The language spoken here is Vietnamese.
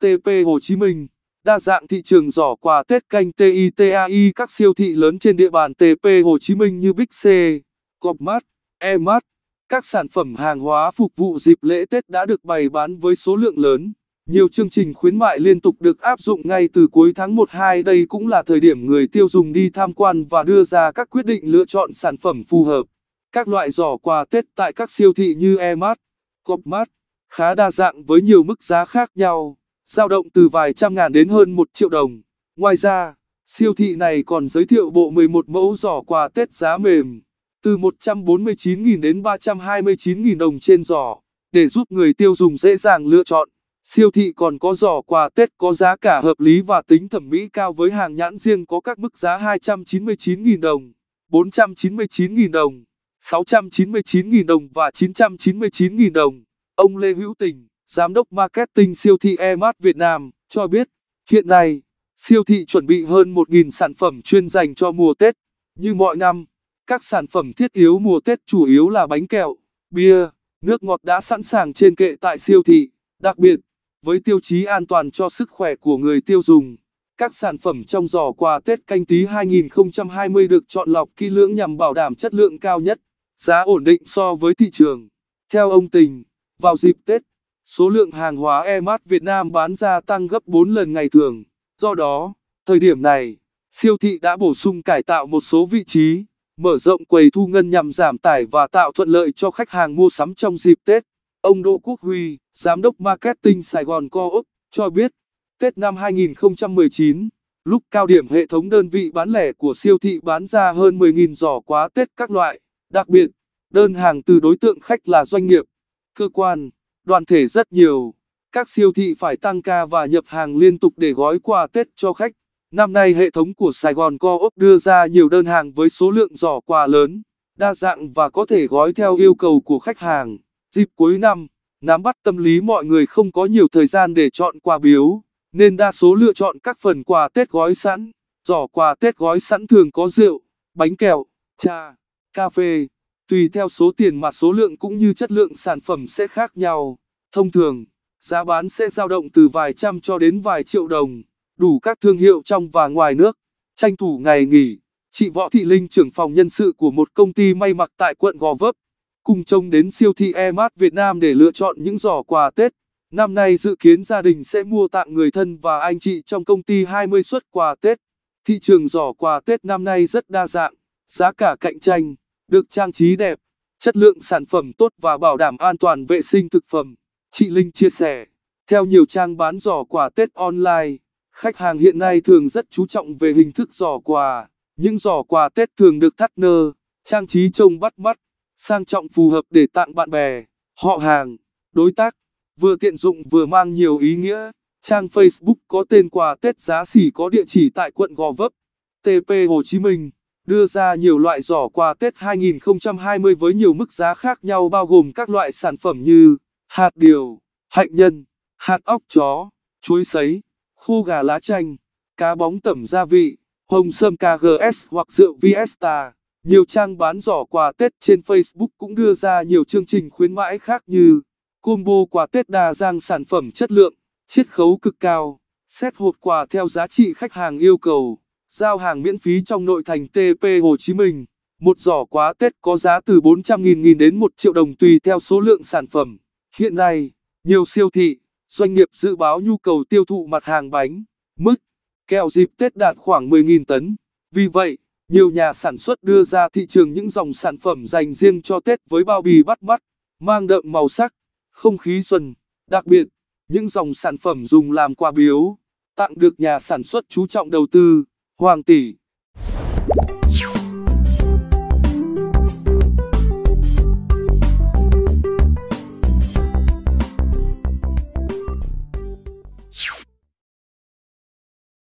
TP Hồ Chí Minh. Đa dạng thị trường giỏ quà Tết canh TITAI các siêu thị lớn trên địa bàn TP Hồ Chí Minh như Big C, Copmart, Emart. Các sản phẩm hàng hóa phục vụ dịp lễ Tết đã được bày bán với số lượng lớn. Nhiều chương trình khuyến mại liên tục được áp dụng ngay từ cuối tháng 1-2 đây cũng là thời điểm người tiêu dùng đi tham quan và đưa ra các quyết định lựa chọn sản phẩm phù hợp. Các loại giỏ quà Tết tại các siêu thị như Emart, Copmart khá đa dạng với nhiều mức giá khác nhau dao động từ vài trăm ngàn đến hơn một triệu đồng. Ngoài ra, siêu thị này còn giới thiệu bộ 11 mẫu giỏ quà Tết giá mềm, từ 149.000 đến 329.000 đồng trên giỏ, để giúp người tiêu dùng dễ dàng lựa chọn. Siêu thị còn có giỏ quà Tết có giá cả hợp lý và tính thẩm mỹ cao với hàng nhãn riêng có các mức giá 299.000 đồng, 499.000 đồng, 699.000 đồng và 999.000 đồng. Ông Lê Hữu Tình Giám đốc Marketing siêu thị E-Mart Việt Nam, cho biết, hiện nay, siêu thị chuẩn bị hơn 1.000 sản phẩm chuyên dành cho mùa Tết. Như mọi năm, các sản phẩm thiết yếu mùa Tết chủ yếu là bánh kẹo, bia, nước ngọt đã sẵn sàng trên kệ tại siêu thị. Đặc biệt, với tiêu chí an toàn cho sức khỏe của người tiêu dùng, các sản phẩm trong giỏ quà Tết canh tí 2020 được chọn lọc kỹ lưỡng nhằm bảo đảm chất lượng cao nhất, giá ổn định so với thị trường. Theo ông Tình, vào dịp Tết, số lượng hàng hóa EMAT Việt Nam bán ra tăng gấp 4 lần ngày thường. Do đó, thời điểm này, siêu thị đã bổ sung cải tạo một số vị trí, mở rộng quầy thu ngân nhằm giảm tải và tạo thuận lợi cho khách hàng mua sắm trong dịp Tết. Ông Đỗ Quốc Huy, Giám đốc Marketing Sài Gòn Co-op, cho biết, Tết năm 2019, lúc cao điểm hệ thống đơn vị bán lẻ của siêu thị bán ra hơn 10.000 giỏ quá Tết các loại, đặc biệt, đơn hàng từ đối tượng khách là doanh nghiệp, cơ quan, đoàn thể rất nhiều. Các siêu thị phải tăng ca và nhập hàng liên tục để gói quà Tết cho khách. Năm nay hệ thống của Sài Gòn Co op đưa ra nhiều đơn hàng với số lượng giỏ quà lớn, đa dạng và có thể gói theo yêu cầu của khách hàng. Dịp cuối năm, nắm bắt tâm lý mọi người không có nhiều thời gian để chọn quà biếu, nên đa số lựa chọn các phần quà Tết gói sẵn. Giỏ quà Tết gói sẵn thường có rượu, bánh kẹo, trà, cà phê tùy theo số tiền mà số lượng cũng như chất lượng sản phẩm sẽ khác nhau. Thông thường, giá bán sẽ dao động từ vài trăm cho đến vài triệu đồng, đủ các thương hiệu trong và ngoài nước. Tranh thủ ngày nghỉ, chị Võ Thị Linh trưởng phòng nhân sự của một công ty may mặc tại quận Gò Vấp, cùng chồng đến siêu thị Emart Việt Nam để lựa chọn những giỏ quà Tết. Năm nay dự kiến gia đình sẽ mua tặng người thân và anh chị trong công ty 20 suất quà Tết. Thị trường giỏ quà Tết năm nay rất đa dạng, giá cả cạnh tranh được trang trí đẹp, chất lượng sản phẩm tốt và bảo đảm an toàn vệ sinh thực phẩm. Chị Linh chia sẻ, theo nhiều trang bán giỏ quà Tết online, khách hàng hiện nay thường rất chú trọng về hình thức giỏ quà. Những giỏ quà Tết thường được thắt nơ, trang trí trông bắt mắt, sang trọng phù hợp để tặng bạn bè, họ hàng, đối tác, vừa tiện dụng vừa mang nhiều ý nghĩa. Trang Facebook có tên quà Tết giá xỉ có địa chỉ tại quận Gò Vấp, TP Hồ Chí Minh đưa ra nhiều loại giỏ quà Tết 2020 với nhiều mức giá khác nhau bao gồm các loại sản phẩm như hạt điều, hạnh nhân, hạt óc chó, chuối sấy, khô gà lá chanh, cá bóng tẩm gia vị, hồng sâm KGS hoặc rượu Viesta. Nhiều trang bán giỏ quà Tết trên Facebook cũng đưa ra nhiều chương trình khuyến mãi khác như combo quà Tết đa dạng sản phẩm chất lượng, chiết khấu cực cao, xét hộp quà theo giá trị khách hàng yêu cầu. Giao hàng miễn phí trong nội thành TP Hồ Chí Minh. Một giỏ quá Tết có giá từ 400.000 nghìn đến 1 triệu đồng tùy theo số lượng sản phẩm. Hiện nay, nhiều siêu thị, doanh nghiệp dự báo nhu cầu tiêu thụ mặt hàng bánh, mứt, kẹo dịp Tết đạt khoảng 10.000 tấn. Vì vậy, nhiều nhà sản xuất đưa ra thị trường những dòng sản phẩm dành riêng cho Tết với bao bì bắt mắt, mang đậm màu sắc, không khí xuân. Đặc biệt, những dòng sản phẩm dùng làm quà biếu, tặng được nhà sản xuất chú trọng đầu tư. Hoàng tỷ,